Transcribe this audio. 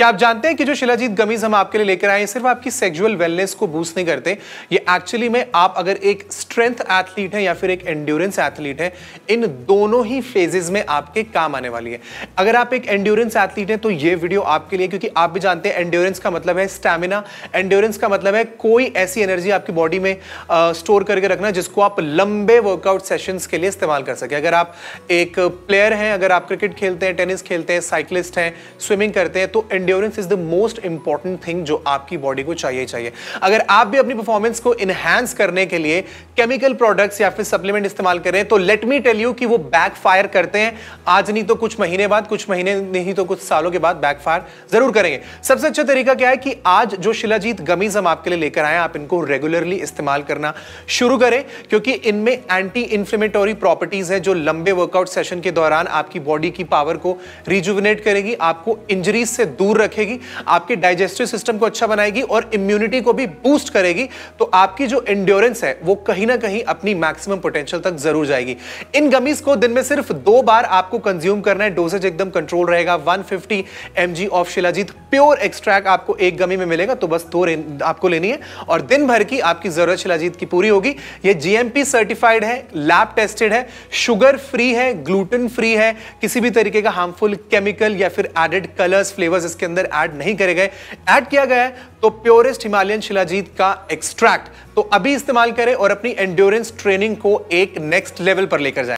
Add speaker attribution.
Speaker 1: क्या आप जानते हैं कि जो शिलाजीत गमीज हम आपके लिए लेकर आए हैं सिर्फ आपकी सेक्सुअल वेलनेस को बूस्ट नहीं करते ये एक्चुअली में आप अगर एक स्ट्रेंथ एथलीट है या फिर एक एंड्योरेंस एथलीट है इन दोनों ही फेजेज में आपके काम आने वाली है अगर आप एक एंड्योरेंस एथलीट है तो ये वीडियो आपके लिए क्योंकि आप भी जानते हैं एंड्योरेंस का मतलब है स्टेमिना एंड्योरेंस का मतलब है कोई ऐसी एनर्जी आपकी बॉडी में स्टोर करके रखना जिसको आप लंबे वर्कआउट सेशंस के लिए इस्तेमाल कर सके अगर आप एक प्लेयर हैं अगर आप क्रिकेट खेलते हैं टेनिस खेलते हैं साइकिलिस्ट हैं स्विमिंग करते हैं तो and endurance is the most important thing जो आपकी बॉडी को चाहिए चाहिए अगर आप भी अपनी परफॉर्मेंस को इनहेंस करने के लिए केमिकल प्रोडक्ट्स या फिर सप्लीमेंट इस्तेमाल करें तो लेट मी टेल यू कि वो बैकफायर करते हैं आज नहीं तो कुछ महीने बाद कुछ महीने नहीं तो कुछ सालों के बाद बैकफायर जरूर करेंगे सबसे अच्छा तरीका क्या है कि आज जो शिलाजीत गमीज हम आपके लिए लेकर आए आप इनको रेगुलरली इस्तेमाल करना शुरू करें क्योंकि इनमें एंटी इन्फ्लेमेटोरी प्रॉपर्टीज है जो लंबे वर्कआउट सेशन के दौरान आपकी बॉडी की पावर को रिजुविनेट करेगी आपको इंजरीज से दूर रखेगी आपके डाइजेस्टिव सिस्टम को अच्छा बनाएगी और इम्यूनिटी को भी बूस्ट करेगी तो आपकी जो इंड्योरेंस है वो कहीं ना कहीं अपनी मैक्सिमम पोटेंशियल तक जरूर जाएगी इन गमीज को दिन में सिर्फ दो बार आपको कंज्यूम करना है डोजेज एकदम कंट्रोल रहेगा one fifty of shilajit pure extract आपको एक गमी में मिलेगा तो बस दो आपको लेनी है और दिन भर की आपकी जरूरत शिलाजीत की पूरी होगी ये जीएमपी सर्टिफाइड है लैब टेस्टेड है शुगर फ्री है ग्लूटेन फ्री है किसी भी तरीके का हार्मफुल केमिकल या फिर एडेड कलर्स फ्लेवर्स इसके अंदर ऐड नहीं करे गए ऐड किया गया है तो प्योरेस्ट हिमालयन शिलाजीत का एक्सट्रैक्ट तो अभी इस्तेमाल करें और अपनी एंड्योरेंस ट्रेनिंग को एक नेक्स्ट लेवल पर लेकर जाए